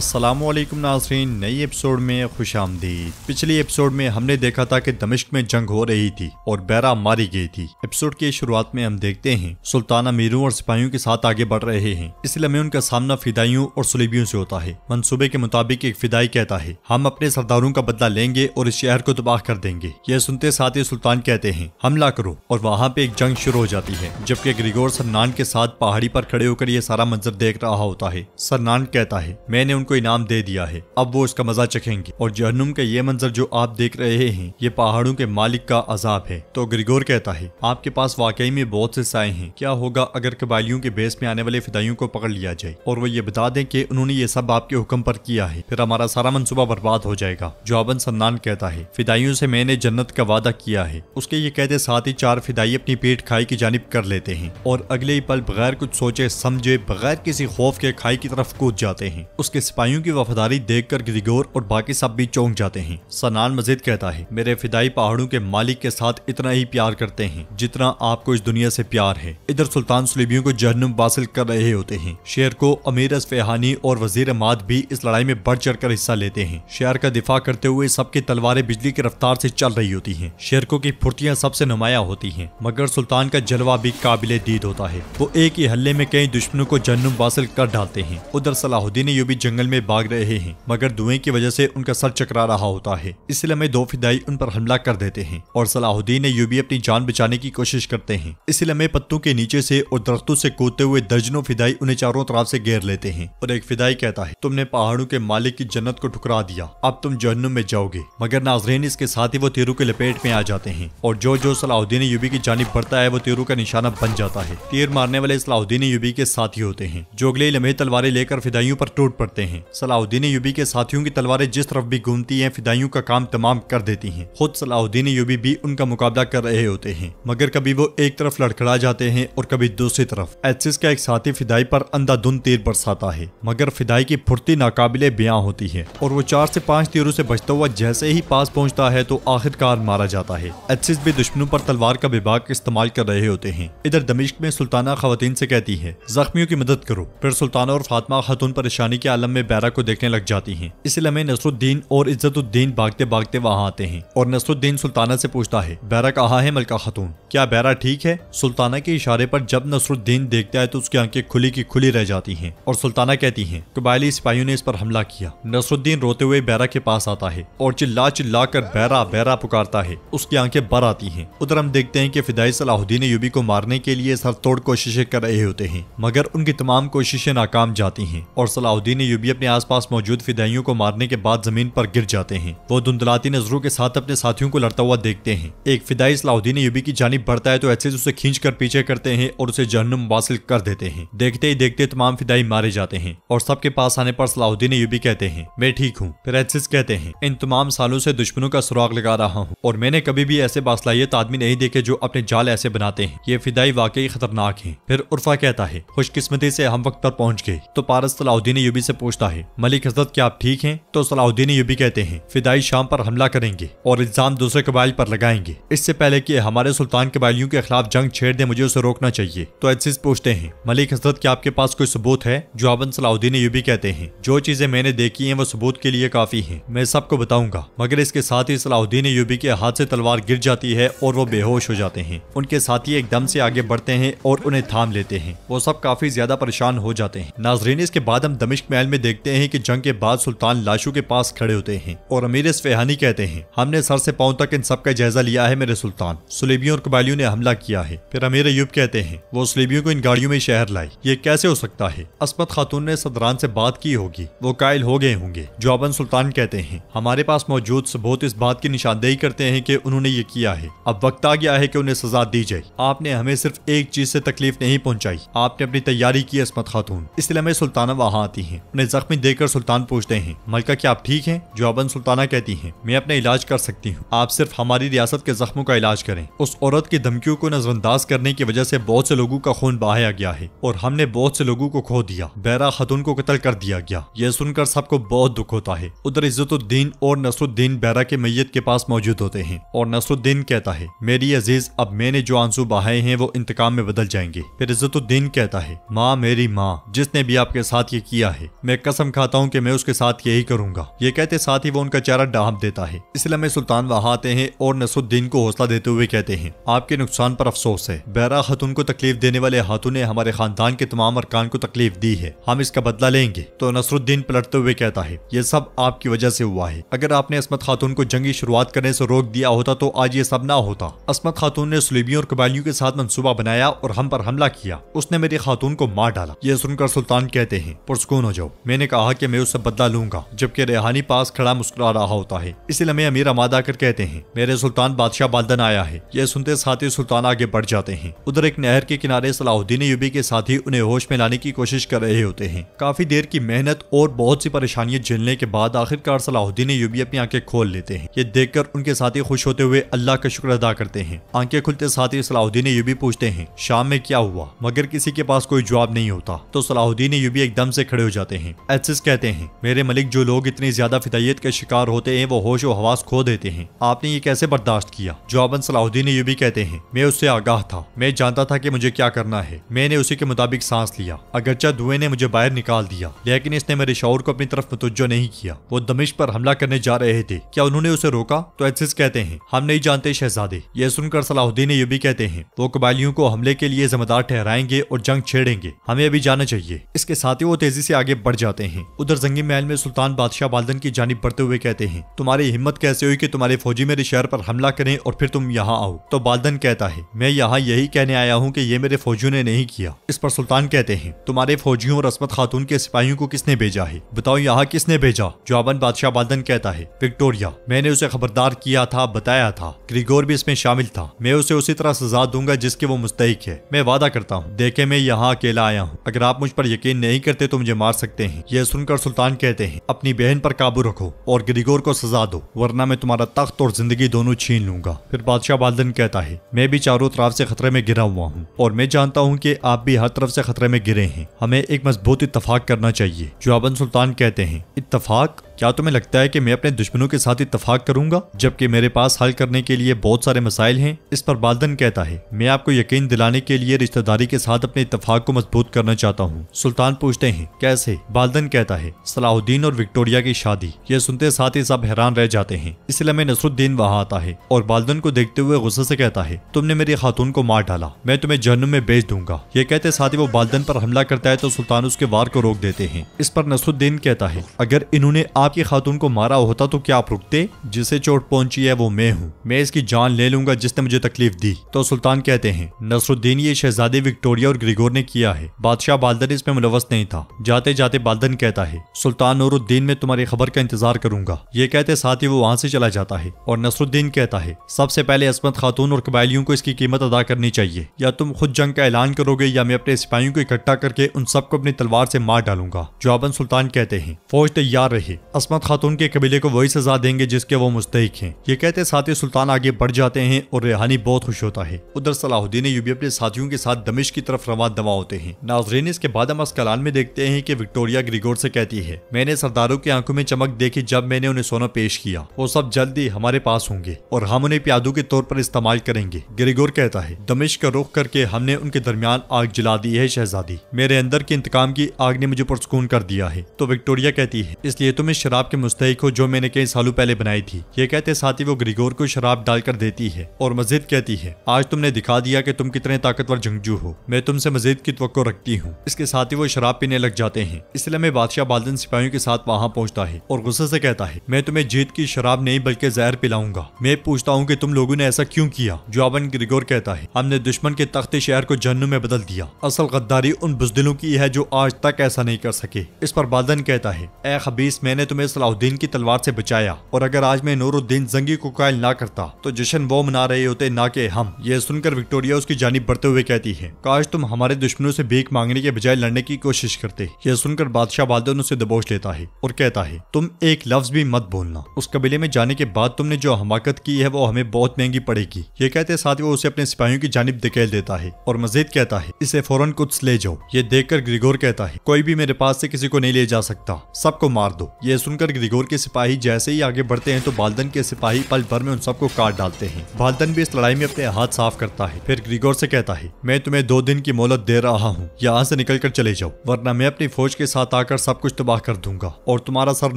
असलम नाजरीन नई एपिसोड में खुश आमदीद पिछली एपिसोड में हमने देखा था कि दमिश्क में जंग हो रही थी और बैरा मारी गई थी एपिसोड की शुरुआत में हम देखते हैं सुल्तान अमीरों और सिपाहियों के साथ आगे बढ़ रहे हैं इस लम्हे उनका सामना फिदाइयों और सुलेबियों से होता है मनसूबे के मुताबिक एक फिदाई कहता है हम अपने सरदारों का बदला लेंगे और इस शहर को तबाह कर देंगे यह सुनते साथ ही सुल्तान कहते हैं हमला करो और वहाँ पे एक जंग शुरू हो जाती है जबकि ग्रिगोर सरनान के साथ पहाड़ी पर खड़े होकर यह सारा मंजर देख रहा होता है सरनान कहता है मैंने को इनाम दे दिया है अब वो उसका मजा चखेंगे और जहनुम का ये मंजर जो आप देख रहे हैं ये पहाड़ों के मालिक का अजाब है तो ग्रिगोर कहता है आपके पास वाकई में बहुत से साय हैं क्या होगा अगर कबाइलियों के बेस में आने वाले फिदाइयों को पकड़ लिया जाए और वो ये बता दें कि उन्होंने ये सब आपके हुक्म पर किया है फिर हमारा सारा मनसूबा बर्बाद हो जाएगा जवाबन सन्नान कहता है फिदाइयों से मैंने जन्नत का वादा किया है उसके ये कहते साथ ही चार फिदाई अपनी पेट खाई की जानब कर लेते हैं और अगले ही पल बगैर कुछ सोचे समझे बगैर किसी खौफ के खाई की तरफ कूद जाते हैं उसके सिपाहियों की वफादारी देख कर ग्रिगोर और बाकी सब भी चौंक जाते हैं सनान मजिद कहता है मेरे फिदाई पहाड़ों के मालिक के साथ इतना ही प्यार करते हैं जितना आपको इस दुनिया से प्यार है इधर सुल्तान सुलेबियों को जहनुम बासिल कर रहे होते हैं शेर को अमीर फेहानी और वजीर माद भी इस लड़ाई में बढ़ चढ़ कर हिस्सा लेते हैं शेर का दिफा करते हुए सबकी तलवारें बिजली की रफ्तार से चल रही होती है शेरकों की फुर्तियाँ सबसे नुमाया होती है मगर सुल्तान का जलवा भी काबिल दीद होता है वो एक ही हल्ले में कई दुश्मनों को जहनुम बासिल कर डालते हैं उधर सलाहुद्दीन भी जंगल जंगल में भाग रहे हैं मगर धुएं की वजह से उनका सर चकरा रहा होता है इसलिए हमें दो फिदाई उन पर हमला कर देते हैं और सलाहुद्दीन यूबी अपनी जान बचाने की कोशिश करते हैं इसलिए हमें पत्तों के नीचे से और दरख्तों से कूदते हुए दर्जनों फिदाई उन्हें चारों तरफ से घेर लेते हैं और एक फिदाई कहता है तुमने पहाड़ों के मालिक की जन्नत को ठुकरा दिया अब तुम जहनुम में जाओगे मगर नाजरीन इसके साथ ही वो तीरों की लपेट में आ जाते हैं और जो जो सलाहुद्दीन यूबी की जानब बढ़ता है वो तीरों का निशाना बन जाता है तीर मारने वाले सलाहुद्दीन यूबी के ही होते हैं जो अगले लम्हे तलवारें लेकर फिदाइयों पर टूट पड़ते हैं हैं सलाहुद्दीन यूबी के साथियों की तलवारें जिस तरफ भी घूमती हैं फिदाइयों का काम तमाम कर देती हैं खुद सलाहुद्दीन यूबी भी उनका मुकाबला कर रहे होते हैं मगर कभी वो एक तरफ लड़खड़ा जाते हैं और कभी दूसरी तरफ एसिस का एक साथी फिदाई पर अंधाधुन तीर बरसाता है मगर फिदाई की फुर्ती नाकाबिले बयां होती है और वो चार से पांच तीरों से बचता हुआ जैसे ही पास पहुँचता है तो आखिरकार मारा जाता है एसिस भी दुश्मनों पर तलवार का विभाग इस्तेमाल कर रहे होते हैं इधर दमिश्क में सुल्ताना खातन से कहती है जख्मियों की मदद करो फिर सुल्ताना और फातमा खातून परेशानी के आलम में में बैरा को देखने लग जाती है इसी लम्हे नसरुद्दीन और इज्जतुद्दीन भागते भागते वहाँ आते हैं और नसरुद्दीन सुल्ताना से पूछता है बैरा कहा है मलका खातून क्या बैरा ठीक है सुल्ताना के इशारे पर जब नसरुद्दीन देखता है तो उसकी आंखें खुली की खुली रह जाती हैं और सुल्ताना कहती हैं कबायली सिपाहियों ने इस पर हमला किया नसरुद्दीन रोते हुए बैरा के पास आता है और चिल्ला चिल्ला कर बैरा बैरा पुकारता है उसकी आंखें बर आती है उधर हम देखते हैं की फिदाई सलाहुद्दीन यूबी को मारने के लिए सर तोड़ कोशिशें कर रहे होते हैं मगर उनकी तमाम कोशिशें नाकाम जाती हैं और सलाहुद्दीन यूबी भी अपने आसपास मौजूद फिदाइयों को मारने के बाद जमीन पर गिर जाते हैं वो धुंधलाती नजरों के साथ अपने साथियों को लड़ता हुआ देखते हैं एक फिदाई सलाहुद्दीन यूबी की जानब बढ़ता है तो ऐसे उसे खींच कर पीछे करते हैं और उसे जहनुम वासिल कर देते हैं देखते ही देखते तमाम फिदाई मारे जाते हैं और सबके पास आने पर सलाहुद्दीन यूबी कहते हैं मैं ठीक हूँ फिर एसेज कहते हैं इन तमाम सालों से दुश्मनों का सुराग लगा रहा हूँ और मैंने कभी भी ऐसे बासलाइत आदमी नहीं देखे जो अपने जाल ऐसे बनाते हैं ये फिदाई वाकई खतरनाक है फिर उर्फा कहता है खुशकिस्मती से हम वक्त पर पहुंच गए तो पारस सलाहुद्दीन यूबी से पूछता पूछता है मलिक हजरत क्या आप ठीक हैं तो सलाउद्दीन यूबी कहते हैं फिदाई शाम पर हमला करेंगे और इल्जाम दूसरे कबाइल पर लगाएंगे इससे पहले कि हमारे सुल्तान कबाइलियों के खिलाफ जंग छेड़ दे मुझे उसे रोकना चाहिए तो एजिस पूछते हैं मलिक हजरत क्या आपके पास कोई सबूत है जवाबन सलाउद्दीन यूबी कहते हैं जो चीजें मैंने देखी है वो सबूत के लिए काफी है मैं सबको बताऊंगा मगर इसके साथ ही सलाउद्दीन यूबी के हाथ से तलवार गिर जाती है और वो बेहोश हो जाते हैं उनके साथी एकदम से आगे बढ़ते हैं और उन्हें थाम लेते हैं वो सब काफी ज्यादा परेशान हो जाते हैं नाजरीन इसके बाद हम दमिश्क महल में देखते हैं कि जंग के बाद सुल्तान लाशू के पास खड़े होते हैं और अमीर फेहानी कहते हैं हमने सर से पाँव तक इन सब का जायजा लिया है मेरे सुल्तान सुलेबियों और कबालियों ने हमला किया है फिर अमीर अयुब कहते हैं वो सुलेबियों को इन गाड़ियों में शहर लाए ये कैसे हो सकता है असमत खातून ने सदरान से बात की होगी वो कायल हो गए होंगे जवाबन सुल्तान कहते हैं हमारे पास मौजूद सबूत इस बात की निशानदेही करते हैं की उन्होंने ये किया है अब वक्त आ गया है की उन्हें सजा दी जाए आपने हमें सिर्फ एक चीज से तकलीफ नहीं पहुँचाई आपने अपनी तैयारी की असमत खातून इसलिए हमें सुल्ताना वहाँ आती है उन्हें जख्मी देकर सुल्तान पूछते हैं मलका क्या आप ठीक हैं जवाबन सुल्ताना कहती हैं मैं अपना इलाज कर सकती हूँ आप सिर्फ हमारी रियासत के जख्मों का इलाज करें उस औरत की धमकियों को नजरअंदाज करने की वजह से बहुत से लोगों का खून बहाया गया है और हमने बहुत से लोगों को खो दिया बैरा खतून को कतल कर दिया गया यह सुनकर सबको बहुत दुख होता है उधर इज्जतुद्दीन और नसरुद्दीन बैरा के मैयत के पास मौजूद होते हैं और नसरुद्दीन कहता है मेरी अजीज अब मैंने जो आंसू बहाए हैं वो इंतकाम में बदल जाएंगे फिर इज्जतुद्दीन कहता है माँ मेरी माँ जिसने भी आपके साथ ये किया है मैं कसम खाता हूँ कि मैं उसके साथ यही करूंगा ये कहते साथ ही वो उनका चेहरा डांप देता है इसलिए मैं सुल्तान वहाँ आते हैं और नसुद्दीन को हौसला देते हुए कहते हैं आपके नुकसान पर अफसोस है बहरा खतून को तकलीफ देने वाले हाथों ने हमारे खानदान के तमाम अरकान को तकलीफ दी है हम इसका बदला लेंगे तो नसरुद्दीन पलटते हुए कहता है ये सब आपकी वजह से हुआ है अगर आपने असमत खातून को जंगी शुरुआत करने से रोक दिया होता तो आज ये सब ना होता असमत खातून ने सलीबियों और कबालियों के साथ मनसूबा बनाया और हम पर हमला किया उसने मेरी खातून को मार डाला ये सुनकर सुल्तान कहते हैं पुरस्कून हो जाओ मैंने कहा कि मैं उसे बदला लूंगा जबकि रेहानी पास खड़ा मुस्कुरा रहा होता है इसी लम्हे अमीर अमाद आकर कहते हैं मेरे सुल्तान बादशाह बालदन आया है यह सुनते साथ ही सुल्तान आगे बढ़ जाते हैं उधर एक नहर के किनारे सलाहुद्दीन यूबी के ही उन्हें होश में लाने की कोशिश कर रहे होते हैं काफी देर की मेहनत और बहुत सी परेशानियां झेलने के बाद आखिरकार सलाहुद्दीन यूबी अपनी आंखें खोल लेते हैं ये देखकर उनके साथी खुश होते हुए अल्लाह का शुक्र अदा करते हैं आंखें खुलते साथ ही सलाहुद्दीन यूबी पूछते हैं शाम में क्या हुआ मगर किसी के पास कोई जवाब नहीं होता तो सलाहुद्दीन यूबी एकदम से खड़े हो जाते हैं एचिस कहते हैं मेरे मलिक जो लोग इतनी ज्यादा फिदायत के शिकार होते हैं वो होश व हवास खो देते हैं आपने ये कैसे बर्दाश्त किया जवाबन सलाहुद्दीन यूबी कहते हैं मैं उससे आगाह था मैं जानता था कि मुझे क्या करना है मैंने उसी के मुताबिक सांस लिया अगरचा धुएं ने मुझे बाहर निकाल दिया लेकिन इसने मेरे शौर को अपनी तरफ मतवजो नहीं किया वो दमिश पर हमला करने जा रहे थे क्या उन्होंने उसे रोका तो एचिस कहते हैं हम नहीं जानते शहजादे ये सुनकर सलाहुद्दीन यूबी कहते हैं वो कबायलियों को हमले के लिए जिम्मेदार ठहराएंगे और जंग छेड़ेंगे हमें अभी जाना चाहिए इसके साथ ही वो तेजी से आगे बढ़ जाते जाते हैं उधर जंगी महल में सुल्तान बादशाह बालदन की जानब बढ़ते हुए कहते हैं तुम्हारी हिम्मत कैसे हुई की तुम्हारे फौजी मेरे शहर पर हमला करें और फिर तुम यहाँ आओ तो बालदन कहता है मैं यहाँ यही कहने आया हूँ की ये मेरे फौजियों ने नहीं किया इस पर सुल्तान कहते हैं तुम्हारे फौजियों और असमत खातून के सिपाहियों को किसने भेजा है बताओ यहाँ किसने भेजा जवाबन बादशाह बालदन कहता है विक्टोरिया मैंने उसे खबरदार किया था बताया था क्रिगोर भी इसमें शामिल था मैं उसे उसी तरह सजा दूंगा जिसके वो मुस्तक है मैं वादा करता हूँ देखे मैं यहाँ अकेला आया हूँ अगर आप मुझ पर यकीन नहीं करते तो मुझे मार सकते हैं हैं यह सुनकर सुल्तान कहते हैं अपनी बहन पर काबू रखो और ग्रिगोर को सजा दो वरना मैं तुम्हारा तख्त और जिंदगी दोनों छीन लूंगा फिर बादशाह बालदन कहता है मैं भी चारों तरफ से खतरे में गिरा हुआ हूँ और मैं जानता हूँ की आप भी हर तरफ से खतरे में गिरे हैं हमें एक मजबूत इतफाक करना चाहिए जवाबन सुल्तान कहते हैं इतफाक क्या तुम्हें लगता है कि मैं अपने दुश्मनों के साथ इतफाक करूंगा जबकि मेरे पास हल करने के लिए बहुत सारे मसाइल हैं इस पर बालदन कहता है मैं आपको यकीन दिलाने के लिए रिश्तेदारी के साथ अपने इतफाक को मजबूत करना चाहता हूँ सुल्तान पूछते हैं कैसे बालदन कहता है सलाहुद्दीन और विक्टोरिया की शादी ये सुनते साथ ही सब हैरान रह जाते हैं इसलिए मैं नसरुद्दीन वहाँ आता है और बालदन को देखते हुए गुस्से से कहता है तुमने मेरी खातून को मार डाला मैं तुम्हें जहनुम में बेच दूंगा ये कहते साथ ही वो बालदन पर हमला करता है तो सुल्तान उसके वार को रोक देते हैं इस पर नसरुद्दीन कहता है अगर इन्होंने आप आपकी खातून को मारा होता तो क्या आप रुकते जिसे चोट पहुंची है वो मैं हूँ मैं इसकी जान ले लूंगा जिसने मुझे तकलीफ दी तो सुल्तान कहते हैं नसरुद्दीन ये शहजादे विक्टोरिया और ग्रिगोर ने किया है बादशाह बालदन इसमें मुलवस नहीं था जाते जाते बालदन कहता है सुल्तान नूरुद्दीन में तुम्हारी खबर का इंतजार करूंगा ये कहते साथ ही वो वहाँ से चला जाता है और नसरुद्दीन कहता है सबसे पहले असमत खातून और कबायलियों को इसकी कीमत अदा करनी चाहिए या तुम खुद जंग का ऐलान करोगे या मैं अपने सिपाहियों को इकट्ठा करके उन सबको अपनी तलवार से मार डालूंगा जवाबन सुल्तान कहते हैं फौज तैयार रहे असमत खातून के कबीले को वही सजा देंगे जिसके वो मुस्तक हैं ये कहते साथी सुल्तान आगे बढ़ जाते हैं और रेहानी बहुत खुश होता है उधर सलाहुद्दीन यूबी अपने साथियों के साथ दमिश की तरफ रवा दवा होते हैं नाजरीन इसके बाद हम अस्कलान में देखते हैं कि विक्टोरिया ग्रिगोर से कहती है मैंने सरदारों की आंखों में चमक देखी जब मैंने उन्हें सोना पेश किया वो सब जल्दी हमारे पास होंगे और हम उन्हें प्यादों के तौर पर इस्तेमाल करेंगे ग्रिगोर कहता है दमिश का रुख करके हमने उनके दरमियान आग जला दी है शहजादी मेरे अंदर के इंतकाम की आग ने मुझे पुरस्कून कर दिया है तो विक्टोरिया कहती है इसलिए तुम्हें शराब के मुस्तक हो जो मैंने कई सालों पहले बनाई थी ये कहते साथ ही वो ग्रिगोर को शराब डालकर देती है और मस्जिद कहती है आज तुमने दिखा दिया कि तुम कितने ताकतवर जंगजू हो मैं तुमसे मजिद की तो रखती हूँ इसके साथ ही वो शराब पीने लग जाते हैं इसलिए मैं बादशाह बालदन सिपाहियों के साथ वहाँ पहुँचता है और गुस्से ऐसी कहता है मैं तुम्हें जीत की शराब नहीं बल्कि जहर पिलाऊंगा मैं पूछता हूँ की तुम लोगों ने ऐसा क्यूँ किया अबन ग्रिगोर कहता है हमने दुश्मन के तख्ते शहर को जन्नू में बदल दिया असल गद्दारी उन बुजदिलों की है जो आज तक ऐसा नहीं कर सके इस पर बादन कहता है ए खबीस मैंने तुम्हें सलाहुद्दीन की तलवार से बचाया और अगर आज मैं नूरुद्दीन जंगी को कायल ना करता तो जश्न वो मना रहे होते ना के हम यह सुनकर विक्टोरिया उसकी जानी बढ़ते हुए कहती है काश तुम हमारे दुश्मनों से भीख मांगने के बजाय लड़ने की कोशिश करते यह सुनकर बादशाह बालदन उसे दबोच लेता है और कहता है तुम एक लफ्ज भी मत बोलना उस कबीले में जाने के बाद तुमने जो हमाकत की है वो हमें बहुत महंगी पड़ेगी ये कहते साथ ही वो उसे अपने सिपाहियों की जानब धकेल देता है और मजीद कहता है इसे फौरन कुछ ले जाओ ये देखकर ग्रिगोर कहता है कोई भी मेरे पास से किसी को नहीं ले जा सकता सबको मार दो ये सुनकर ग्रिगोर के सिपाही जैसे ही आगे बढ़ते हैं तो बाल्दन के सिपाही पल भर में उन सबको काट डालते हैं बाल्दन भी इस लड़ाई में अपने हाथ साफ करता है फिर ग्रिगोर से कहता है मैं तुम्हें दो दिन की मोहलत दे रहा हूँ यहाँ से निकल कर चले जाओ वरना मैं अपनी फौज के साथ आकर सब कुछ तबाह कर दूंगा और तुम्हारा सर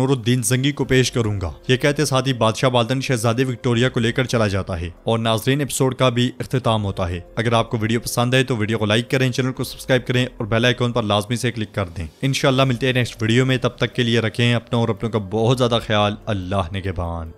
नूरुद्दीन जंगी को पेश करूंगा ये कहते साथ ही बादशाह बाल्दन शहजादे विक्टोरिया को लेकर चला जाता है और नाजरीन एपिसोड का भी अख्ताम होता है अगर आपको वीडियो पसंद है तो वीडियो को लाइक करें चैनल को सब्सक्राइब करें और बेल आइकॉन पर लाजमी से क्लिक कर दें इनशाला मिलते हैं नेक्स्ट वीडियो में तब तक के लिए रखें अपना और अपनों का बहुत ज़्यादा ख्याल अल्लाह ने के बान